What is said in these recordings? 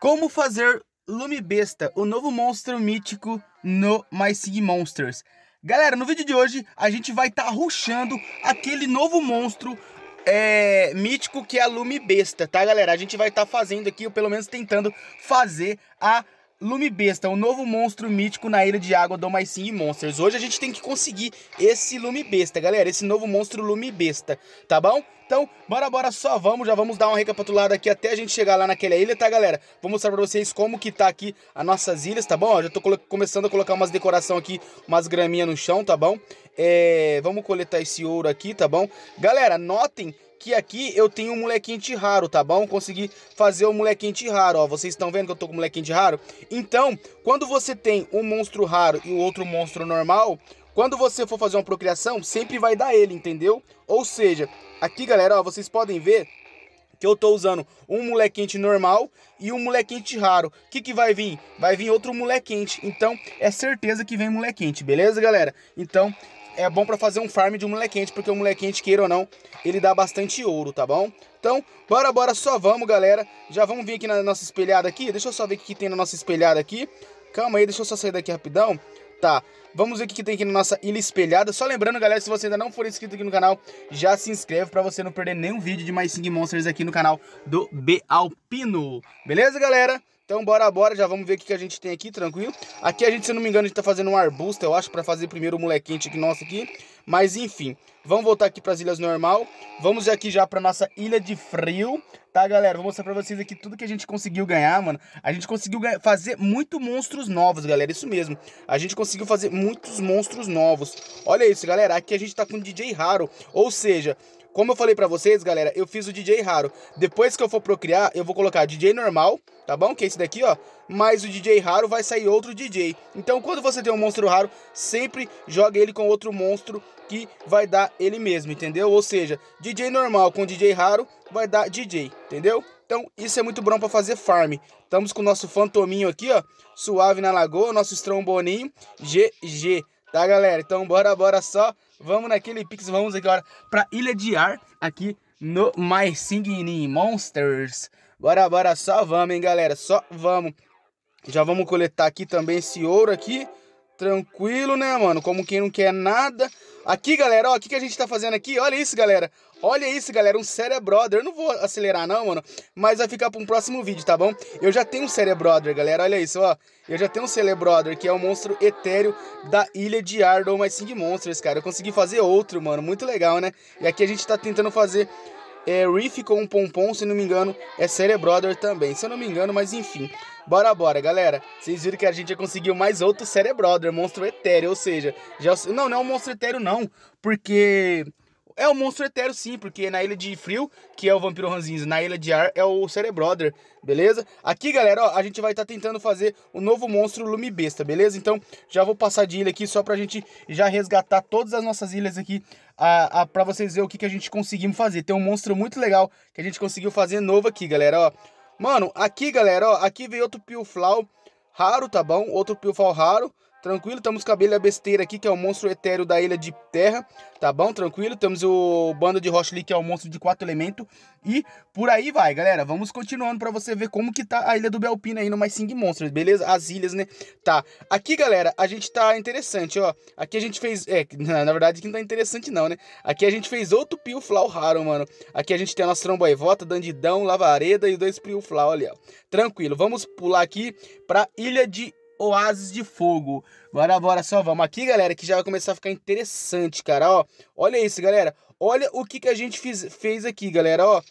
Como fazer Lume Besta, o novo monstro mítico no My Sig Monsters. Galera, no vídeo de hoje a gente vai estar tá ruxando aquele novo monstro é, mítico que é a Lume Besta, tá galera? A gente vai estar tá fazendo aqui, ou pelo menos tentando fazer a Lume Besta, o novo monstro mítico na ilha de água do My Sing Monsters. Hoje a gente tem que conseguir esse Lume Besta, galera, esse novo monstro Lume Besta, tá bom? Então, bora, bora, só vamos, já vamos dar uma recapitulada aqui até a gente chegar lá naquela ilha, tá, galera? Vou mostrar pra vocês como que tá aqui as nossas ilhas, tá bom? já tô começando a colocar umas decoração aqui, umas graminhas no chão, tá bom? É, vamos coletar esse ouro aqui, tá bom? Galera, notem que aqui eu tenho um molequinho de raro, tá bom? Consegui fazer o um molequinho de raro, ó. Vocês estão vendo que eu tô com um molequinho de raro? Então, quando você tem um monstro raro e o outro monstro normal, quando você for fazer uma procriação, sempre vai dar ele, entendeu? Ou seja, aqui, galera, ó, vocês podem ver que eu tô usando um molequente normal e um molequente raro. O que que vai vir? Vai vir outro molequente. Então, é certeza que vem molequente, beleza, galera? Então, é bom para fazer um farm de um molequente, porque o molequente, queira ou não, ele dá bastante ouro, tá bom? Então, bora, bora, só vamos, galera. Já vamos vir aqui na nossa espelhada aqui. Deixa eu só ver o que tem na nossa espelhada aqui. Calma aí, deixa eu só sair daqui rapidão. Tá, vamos ver o que tem aqui na nossa ilha espelhada. Só lembrando, galera, se você ainda não for inscrito aqui no canal, já se inscreve pra você não perder nenhum vídeo de mais Sing Monsters aqui no canal do B Alpino. Beleza, galera? Então bora, bora, já vamos ver o que, que a gente tem aqui, tranquilo? Aqui a gente, se não me engano, a gente tá fazendo um arbusto, eu acho, pra fazer primeiro o molequente aqui nosso aqui. Mas enfim, vamos voltar aqui pras ilhas normal. Vamos aqui já pra nossa ilha de frio, tá, galera? Vou mostrar pra vocês aqui tudo que a gente conseguiu ganhar, mano. A gente conseguiu fazer muito monstros novos, galera, isso mesmo. A gente conseguiu fazer muitos monstros novos. Olha isso, galera, aqui a gente tá com DJ Raro, ou seja... Como eu falei pra vocês, galera, eu fiz o DJ raro. Depois que eu for procriar, eu vou colocar DJ normal, tá bom? Que é esse daqui, ó. Mas o DJ raro vai sair outro DJ. Então, quando você tem um monstro raro, sempre joga ele com outro monstro que vai dar ele mesmo, entendeu? Ou seja, DJ normal com DJ raro vai dar DJ, entendeu? Então, isso é muito bom para fazer farm. Estamos com o nosso fantominho aqui, ó. Suave na lagoa, nosso stromboninho. GG. Tá, galera? Então bora, bora só. Vamos naquele Pix, vamos agora pra Ilha de Ar, aqui no My Singing Monsters. Bora, bora só, vamos, hein, galera? Só vamos. Já vamos coletar aqui também esse ouro aqui. Tranquilo, né, mano? Como quem não quer nada. Aqui, galera, ó, o que, que a gente tá fazendo aqui? Olha isso, galera. Olha isso, galera, um Cerebrother. Eu não vou acelerar não, mano, mas vai ficar para um próximo vídeo, tá bom? Eu já tenho um Cerebrother, galera, olha isso, ó. Eu já tenho um Cerebrother, que é o um monstro etéreo da ilha de Ardol, mais Sing Monsters, cara. Eu consegui fazer outro, mano, muito legal, né? E aqui a gente tá tentando fazer é, Reef com um pompom, se não me engano, é Cerebrother também, se eu não me engano, mas enfim. Bora, bora, galera. Vocês viram que a gente já conseguiu mais outro Cerebrother, monstro etéreo, ou seja, já... não, não é um monstro etéreo não, porque é o monstro etéreo, sim, porque na Ilha de Frio, que é o vampiro ranzinza, na Ilha de Ar é o Cerebrother, beleza? Aqui, galera, ó, a gente vai estar tá tentando fazer o novo monstro Lume Besta, beleza? Então, já vou passar de ilha aqui só pra gente já resgatar todas as nossas ilhas aqui a, a, pra vocês verem o que, que a gente conseguimos fazer. Tem um monstro muito legal que a gente conseguiu fazer novo aqui, galera, ó. Mano, aqui, galera, ó, aqui veio outro pioflau raro, tá bom? Outro pioflau raro. Tranquilo, temos com a abelha besteira aqui, que é o monstro etéreo da ilha de terra, tá bom? Tranquilo, temos o bando de rocha ali, que é o monstro de quatro elementos. E por aí vai, galera. Vamos continuando pra você ver como que tá a ilha do Belpina aí no Mais Sing Monsters, beleza? As ilhas, né? Tá. Aqui, galera, a gente tá interessante, ó. Aqui a gente fez... É, na verdade, aqui não tá interessante não, né? Aqui a gente fez outro Pio raro, mano. Aqui a gente tem a nossa Tramboivota, Dandidão, Lavareda e dois Pio Flau ali, ó. Tranquilo, vamos pular aqui pra Ilha de Oásis de Fogo. Bora, bora, só vamos aqui, galera, que já vai começar a ficar interessante, cara, ó. Olha isso, galera. Olha o que, que a gente fiz, fez aqui, galera, ó.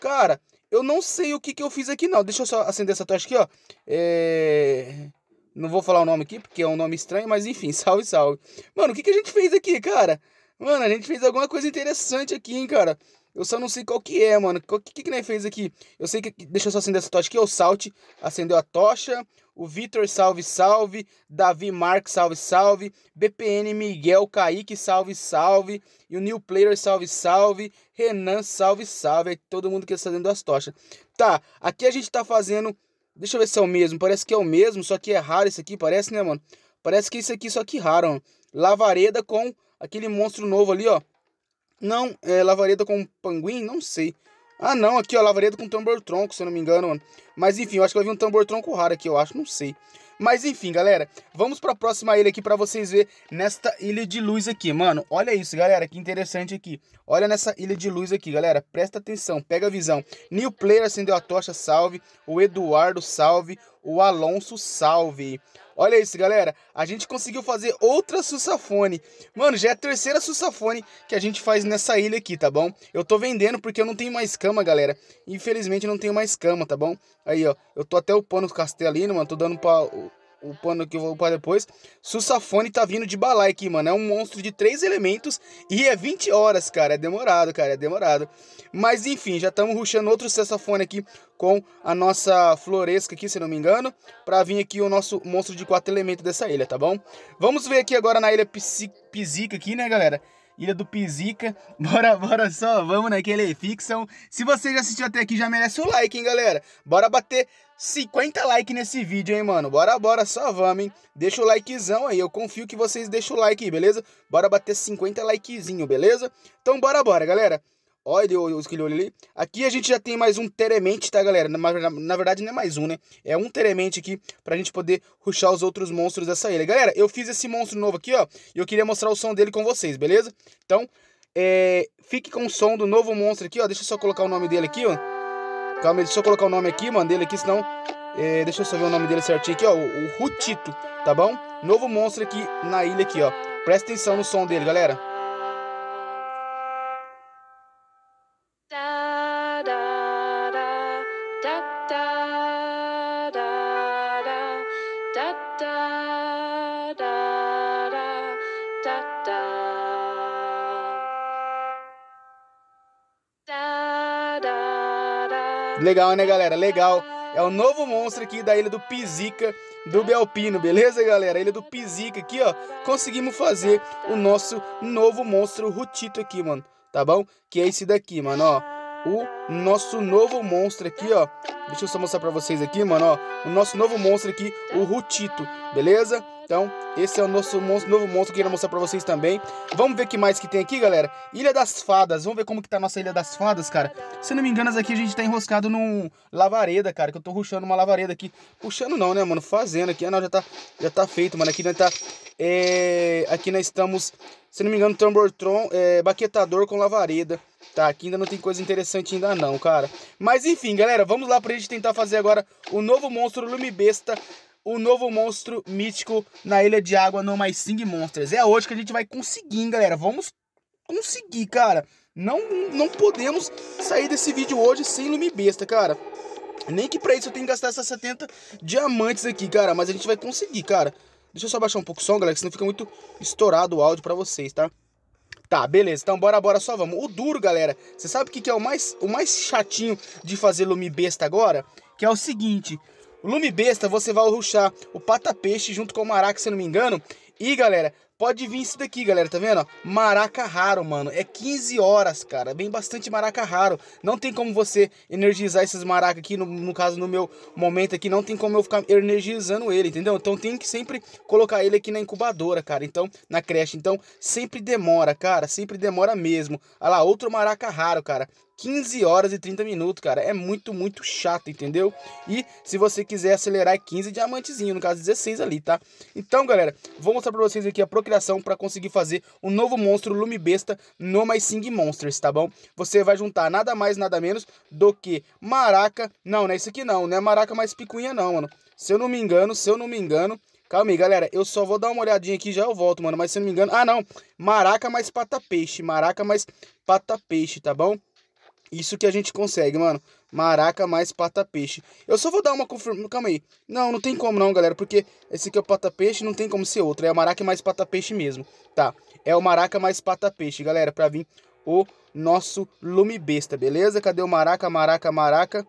Cara, eu não sei o que, que eu fiz aqui, não. Deixa eu só acender essa tocha aqui, ó. É... Não vou falar o nome aqui, porque é um nome estranho, mas enfim, salve, salve. Mano, o que, que a gente fez aqui, cara? Mano, a gente fez alguma coisa interessante aqui, hein, cara. Eu só não sei qual que é, mano. O que que, que nós fez aqui? Eu sei que... Deixa eu só acender essa tocha aqui, ó. O Salt acendeu a tocha o Vitor Salve Salve, Davi Marques Salve Salve, BPN Miguel Kaique Salve Salve, e o New Player Salve Salve, Renan Salve Salve, aí todo mundo que está dentro das tochas. Tá, aqui a gente está fazendo, deixa eu ver se é o mesmo, parece que é o mesmo, só que é raro isso aqui, parece né mano? Parece que isso aqui, só que é raro, mano. Lavareda com aquele monstro novo ali, ó. Não, é Lavareda com Panguim, não sei. Ah, não, aqui, ó, lavareda com tambor tronco, se eu não me engano, mano. Mas enfim, eu acho que vai vir um tambor tronco raro aqui, eu acho, não sei. Mas enfim, galera, vamos pra próxima ilha aqui pra vocês verem nesta ilha de luz aqui, mano. Olha isso, galera, que interessante aqui. Olha nessa ilha de luz aqui, galera, presta atenção, pega a visão. New Player acendeu a tocha, salve. O Eduardo, salve o Alonso Salve. Olha isso, galera. A gente conseguiu fazer outra sussafone. Mano, já é a terceira sussafone que a gente faz nessa ilha aqui, tá bom? Eu tô vendendo porque eu não tenho mais cama, galera. Infelizmente, não tenho mais cama, tá bom? Aí, ó. Eu tô até upando o castelino, né, mano. Tô dando pra o pano que eu vou para depois. Sussafone tá vindo de balai aqui, mano. É um monstro de três elementos e é 20 horas, cara. É demorado, cara. É demorado. Mas enfim, já estamos ruxando outro Sussafone aqui com a nossa Floresca aqui, se não me engano, para vir aqui o nosso monstro de quatro elementos dessa ilha, tá bom? Vamos ver aqui agora na ilha Psica aqui, né, galera? Ilha do Pisica. Bora, bora só, vamos naquele ficção. Se você já assistiu até aqui, já merece o um like, hein, galera? Bora bater 50 likes nesse vídeo, hein, mano? Bora, bora, só vamos, hein? Deixa o likezão aí, eu confio que vocês deixam o like aí, beleza? Bora bater 50 likezinho, beleza? Então bora, bora, galera. Olha o esquilho ali. Aqui a gente já tem mais um teremente, tá, galera? Na, na, na, verdade, não é mais um, né? É um teremente aqui pra gente poder ruxar os outros monstros dessa ilha. Galera, eu fiz esse monstro novo aqui, ó. E eu queria mostrar o som dele com vocês, beleza? Então, é, fique com o som do novo monstro aqui, ó. Deixa eu só colocar o nome dele aqui, ó. Calma aí, deixa eu colocar o nome aqui, mano, dele aqui, senão... É, deixa eu só ver o nome dele certinho aqui, ó. O, o Rutito, tá bom? Novo monstro aqui na ilha aqui, ó. Presta atenção no som dele, galera. Legal, né, galera? Legal. É o novo monstro aqui da ilha do Pizica do Belpino, beleza, galera? Ilha do Pizica aqui, ó. Conseguimos fazer o nosso novo monstro Rutito aqui, mano. Tá bom? Que é esse daqui, mano, ó. O nosso novo monstro aqui, ó. Deixa eu só mostrar pra vocês aqui, mano, ó. O nosso novo monstro aqui, o Rutito, beleza? Então, esse é o nosso monstro, novo monstro que eu queria mostrar pra vocês também. Vamos ver o que mais que tem aqui, galera. Ilha das Fadas. Vamos ver como que tá a nossa Ilha das Fadas, cara. Se não me engano, aqui a gente tá enroscado num lavareda, cara. Que eu tô ruxando uma lavareda aqui. Puxando não, né, mano? Fazendo aqui. Ah, não, já tá, já tá feito, mano. Aqui nós tá... É... Aqui nós estamos, se não me engano, Tambortron, é... baquetador com lavareda. Tá, aqui ainda não tem coisa interessante ainda não, cara. Mas enfim, galera, vamos lá pra gente tentar fazer agora o novo monstro Lumibesta o novo monstro mítico na Ilha de Água no My Sing Monsters. É hoje que a gente vai conseguir, galera. Vamos conseguir, cara. Não, não podemos sair desse vídeo hoje sem lume besta, cara. Nem que pra isso eu tenho que gastar essas 70 diamantes aqui, cara. Mas a gente vai conseguir, cara. Deixa eu só baixar um pouco o som, galera, que senão fica muito estourado o áudio pra vocês, tá? Tá, beleza. Então bora, bora, só vamos. O duro, galera, você sabe o que, que é o mais, o mais chatinho de fazer lume besta agora? Que é o seguinte, lume besta você vai ruxar o pata-peixe junto com o maraca, se eu não me engano. E galera, Pode vir isso daqui, galera, tá vendo? Maraca raro, mano. É 15 horas, cara. Bem bastante maraca raro. Não tem como você energizar esses maracas aqui, no, no caso, no meu momento aqui, não tem como eu ficar energizando ele, entendeu? Então tem que sempre colocar ele aqui na incubadora, cara. Então, na creche. Então, sempre demora, cara. Sempre demora mesmo. Olha lá, outro maraca raro, cara. 15 horas e 30 minutos, cara. É muito, muito chato, entendeu? E se você quiser acelerar, é 15 diamantezinho, no caso 16 ali, tá? Então, galera, vou mostrar pra vocês aqui a procrastinação criação para conseguir fazer um novo monstro Lume Besta no My Sing Monsters, tá bom? Você vai juntar nada mais, nada menos do que maraca. Não, não é isso aqui não, não é maraca mais picuinha não, mano. Se eu não me engano, se eu não me engano... Calma aí, galera. Eu só vou dar uma olhadinha aqui e já eu volto, mano. Mas se eu não me engano... Ah, não. Maraca mais pata-peixe. Maraca mais pata-peixe, tá bom? Isso que a gente consegue, mano. Maraca mais pata-peixe. Eu só vou dar uma confirmação. Calma aí. Não, não tem como não, galera. Porque esse aqui é o pata-peixe, não tem como ser outro. É o maraca mais pata-peixe mesmo. Tá. É o maraca mais pata-peixe, galera. Pra vir o nosso lume besta, beleza? Cadê o maraca, maraca, maraca?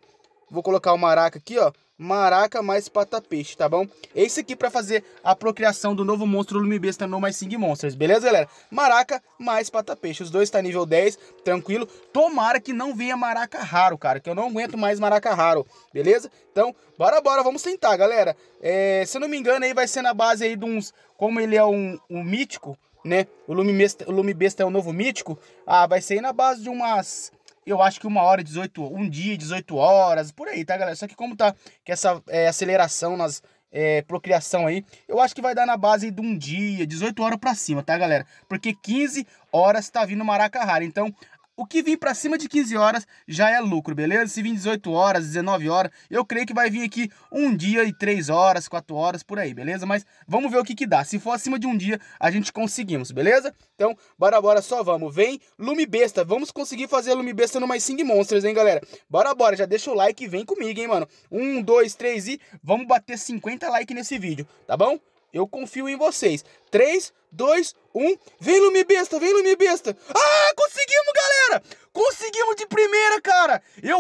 Vou colocar o maraca aqui, ó maraca mais pata-peixe tá bom? Esse aqui para fazer a procriação do novo monstro Lumibesta no My Sing Monsters, beleza, galera? Maraca mais pata-peixe os dois tá nível 10, tranquilo. Tomara que não venha maraca raro, cara, que eu não aguento mais maraca raro, beleza? Então, bora, bora, vamos tentar, galera. É, se eu não me engano, aí vai ser na base aí de uns... Como ele é um, um mítico, né? O Lumibesta, o Lumibesta é o novo mítico. Ah, vai ser na base de umas eu acho que uma hora, 18, um dia, 18 horas, por aí, tá, galera? Só que como tá que essa é, aceleração nas é, procriação aí, eu acho que vai dar na base de um dia, 18 horas para cima, tá, galera? Porque 15 horas tá vindo maracajara. Então, o que vir para cima de 15 horas já é lucro, beleza? Se vir 18 horas, 19 horas, eu creio que vai vir aqui um dia e 3 horas, 4 horas por aí, beleza? Mas vamos ver o que que dá. Se for acima de um dia, a gente conseguimos, beleza? Então, bora, bora, só vamos. Vem Lume Besta. Vamos conseguir fazer Lume Besta numa Sing Monsters, hein, galera? Bora, bora. Já deixa o like e vem comigo, hein, mano? Um, dois, três e vamos bater 50 likes nesse vídeo, tá bom? Eu confio em vocês. 3, 2, 1. Vem, Lume Besta, vem, Lume Besta. Ah!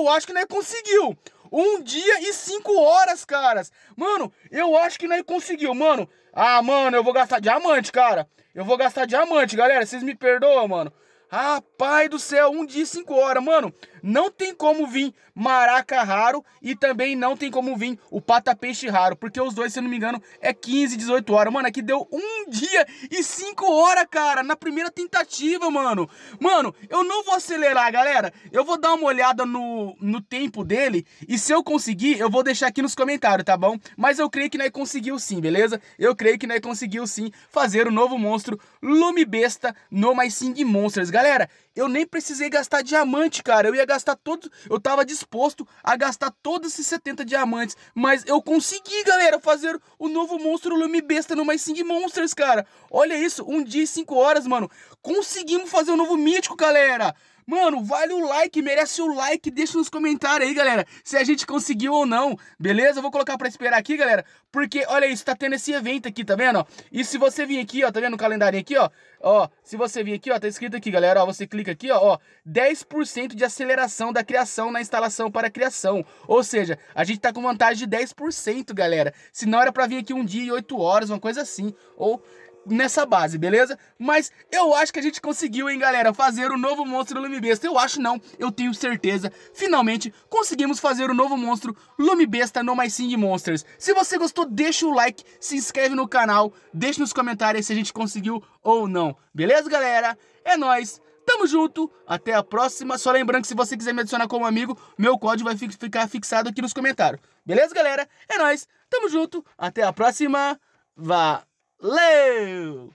eu acho que nós conseguiu. Um dia e cinco horas, caras. Mano, eu acho que nós conseguiu, mano. Ah, mano, eu vou gastar diamante, cara. Eu vou gastar diamante, galera. Vocês me perdoam, mano. Rapaz do céu, um dia e cinco horas, mano não tem como vir maraca raro e também não tem como vir o pata peixe raro, porque os dois, se eu não me engano, é 15, 18 horas. Mano, aqui deu um dia e 5 horas, cara, na primeira tentativa, mano. Mano, eu não vou acelerar, galera. Eu vou dar uma olhada no, no tempo dele e se eu conseguir, eu vou deixar aqui nos comentários, tá bom? Mas eu creio que nós né, conseguiu sim, beleza? Eu creio que nós né, conseguiu sim fazer o novo monstro Lume Besta no My Sing Monsters. Galera, eu nem precisei gastar diamante, cara. Eu ia gastar todos. Eu tava disposto a gastar todos esses 70 diamantes. Mas eu consegui, galera, fazer o novo monstro Lume Besta no My Sing Monsters, cara. Olha isso. Um dia e cinco horas, mano. Conseguimos fazer o um novo mítico, galera. Mano, vale o like, merece o like, deixa nos comentários aí, galera, se a gente conseguiu ou não, beleza? Eu vou colocar pra esperar aqui, galera, porque, olha isso, tá tendo esse evento aqui, tá vendo, ó? E se você vir aqui, ó, tá vendo o calendário aqui, ó? Ó, se você vir aqui, ó, tá escrito aqui, galera, ó, você clica aqui, ó, ó 10% de aceleração da criação na instalação para criação. Ou seja, a gente tá com vantagem de 10%, galera. Se não era pra vir aqui um dia e 8 horas, uma coisa assim, ou nessa base, beleza? Mas eu acho que a gente conseguiu, hein, galera, fazer o novo monstro Lumibesta. Eu acho não, eu tenho certeza. Finalmente, conseguimos fazer o novo monstro Lumibesta no My Sing Monsters. Se você gostou, deixa o like, se inscreve no canal, deixa nos comentários se a gente conseguiu ou não. Beleza, galera? É nóis! Tamo junto, até a próxima. Só lembrando que se você quiser me adicionar como amigo, meu código vai ficar fixado aqui nos comentários. Beleza, galera? É nóis, tamo junto, até a próxima. Vá! Lou!